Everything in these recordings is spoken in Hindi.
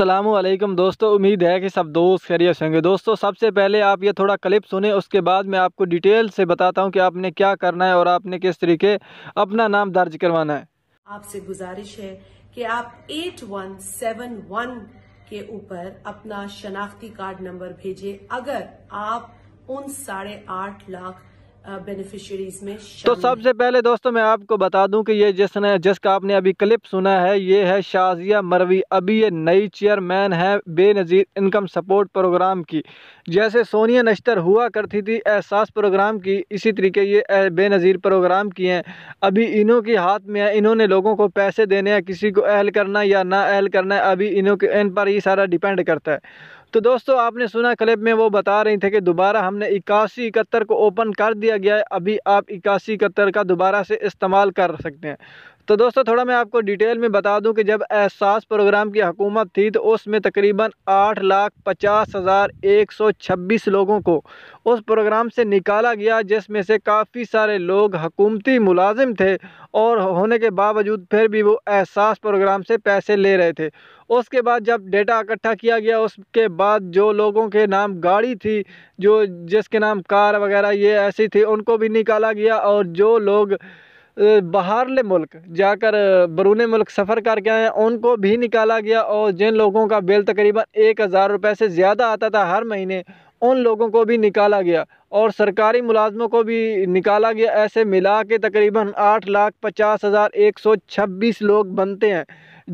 असलम दोस्तों उम्मीद है कि सब दोस्त खैरियत होंगे दोस्तों सबसे पहले आप ये थोड़ा क्लिप सुने उसके बाद मैं आपको डिटेल से बताता हूँ कि आपने क्या करना है और आपने किस तरीके अपना नाम दर्ज करवाना है आपसे गुजारिश है कि आप 8171 के ऊपर अपना शनाख्ती कार्ड नंबर भेजे अगर आप उन साढ़े आठ लाख बेनिफिशरीज में तो सबसे पहले दोस्तों मैं आपको बता दूं कि ये जिसने जिसका आपने अभी क्लिप सुना है ये है शाजिया मरवी अभी ये नई चेयरमैन है बेनज़ीर इनकम सपोर्ट प्रोग्राम की जैसे सोनिया नश्तर हुआ करती थी एहसास प्रोग्राम की इसी तरीके ये बेनज़ीर प्रोग्राम की हैं अभी इन्हों के हाथ में है इन्होंने लोगों को पैसे देने हैं किसी को अहल करना या ना अहल करना है अभी इन्हों के इन पर ही सारा डिपेंड करता है तो दोस्तों आपने सुना क्लिप में वो बता रही थे कि दोबारा हमने इक्यासी इकहत्तर को ओपन कर दिया गया है अभी आप इक्यासी इकहत्तर का दोबारा से इस्तेमाल कर सकते हैं तो दोस्तों थोड़ा मैं आपको डिटेल में बता दूं कि जब एहसास प्रोग्राम की हुकूमत थी तो उसमें तकरीबन आठ लाख पचास हज़ार एक सौ छब्बीस लोगों को उस प्रोग्राम से निकाला गया जिसमें से काफ़ी सारे लोग हकूमती मुलाजिम थे और होने के बावजूद फिर भी वो एहसास प्रोग्राम से पैसे ले रहे थे उसके बाद जब डेटा इकट्ठा किया गया उसके बाद जो लोगों के नाम गाड़ी थी जो जिसके नाम कार वगैरह ये ऐसी थी उनको भी निकाला गया और जो लोग बाहरले मुल्क जाकर बरून मुल्क सफ़र करके आए उनको भी निकाला गया और जिन लोगों का बिल तकरीबन एक हज़ार रुपये से ज़्यादा आता था हर महीने उन लोगों को भी निकाला गया और सरकारी मुलाजमों को भी निकाला गया ऐसे मिला के तकरीबन आठ लाख पचास हज़ार एक सौ छब्बीस लोग बनते हैं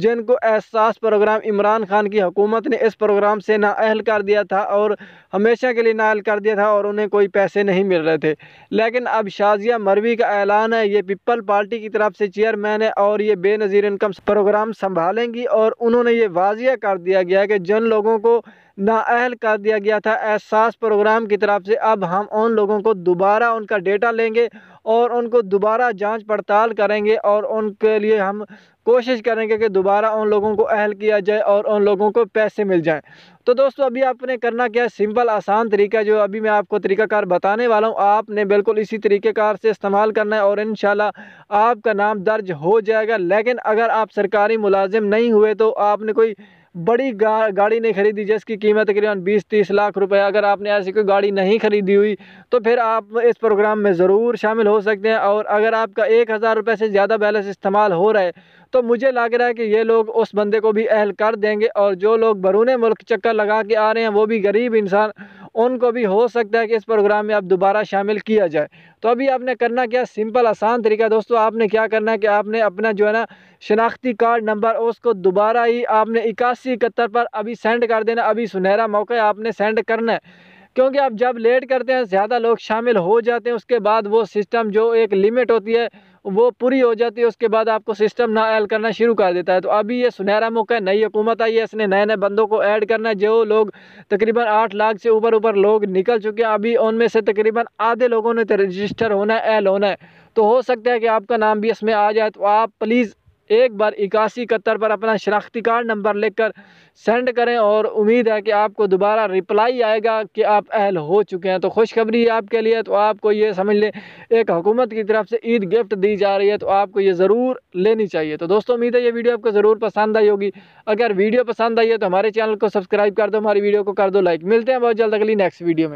जिनको एहसास प्रोग्राम इमरान खान की हुकूमत ने इस प्रोग्राम से नाअहल कर दिया था और हमेशा के लिए नाअहल कर दिया था और उन्हें कोई पैसे नहीं मिल रहे थे लेकिन अब शाजिया मरवी का ऐलान है ये पीपल पार्टी की तरफ से चेयरमैन है और ये बेनज़ीर इनकम प्रोग्राम संभालेंगी और उन्होंने ये वाजिया कर दिया गया कि जिन लोगों को नाअहल कर दिया गया था एहसास प्रोग्राम की तरफ से अब हम हम उन लोगों को दोबारा उनका डेटा लेंगे और उनको दोबारा जांच पड़ताल करेंगे और उनके लिए हम कोशिश करेंगे कि दोबारा उन लोगों को अहल किया जाए और उन लोगों को पैसे मिल जाएं तो दोस्तों अभी आपने करना क्या है सिंपल आसान तरीका जो अभी मैं आपको तरीकाकार बताने वाला हूँ आपने बिल्कुल इसी तरीक़ेकार से इस्तेमाल करना है और इन आपका नाम दर्ज हो जाएगा लेकिन अगर आप सरकारी मुलाजिम नहीं हुए तो आपने कोई बड़ी गा, गाड़ी नहीं खरीदी जिसकी कीमत तकरीबन बीस तीस लाख रुपए अगर आपने ऐसी कोई गाड़ी नहीं खरीदी हुई तो फिर आप इस प्रोग्राम में ज़रूर शामिल हो सकते हैं और अगर आपका एक हज़ार रुपये से ज़्यादा बैलेंस इस्तेमाल हो रहा है तो मुझे लग रहा है कि ये लोग उस बंदे को भी अहल कर देंगे और जो लोग बरून मुल्क चक्कर लगा के आ रहे हैं वो भी गरीब इंसान उनको भी हो सकता है कि इस प्रोग्राम में आप दोबारा शामिल किया जाए तो अभी आपने करना क्या सिंपल आसान तरीका दोस्तों आपने क्या करना है कि आपने अपना जो है ना शनाख्ती कार्ड नंबर उसको दोबारा ही आपने इक्यासी इकहत्तर पर अभी सेंड कर देना अभी सुनहरा मौका है आपने सेंड करना है क्योंकि आप जब लेट करते हैं ज़्यादा लोग शामिल हो जाते हैं उसके बाद वो सिस्टम जो एक लिमिट होती है वो पूरी हो जाती है उसके बाद आपको सिस्टम ना ऐड करना शुरू कर देता है तो अभी ये सुनहरा मौका है नई हुकूमत आई है इसने नए नए बंदों को ऐड करना है जो लोग तकरीबन आठ लाख से ऊपर ऊपर लोग निकल चुके हैं अभी उनमें से तकरीबन आधे लोगों ने रजिस्टर तो होना है एल होना है तो हो सकता है कि आपका नाम भी इसमें आ जाए तो आप प्लीज़ एक बार इक्यासी इकहत्तर पर अपना शनाख्ती कार्ड नंबर लेकर सेंड करें और उम्मीद है कि आपको दोबारा रिप्लाई आएगा कि आप अहल हो चुके हैं तो खुशखबरी है आपके लिए तो आपको ये समझ लें एक हुकूमत की तरफ से ईद गिफ्ट दी जा रही है तो आपको ये ज़रूर लेनी चाहिए तो दोस्तों उम्मीद है ये वीडियो आपको ज़रूर पसंद आई होगी अगर वीडियो पसंद आई है तो हमारे चैनल को सब्सक्राइब कर दो हमारी वीडियो को कर दो लाइक मिलते हैं बहुत जल्द अगली नेक्स्ट वीडियो में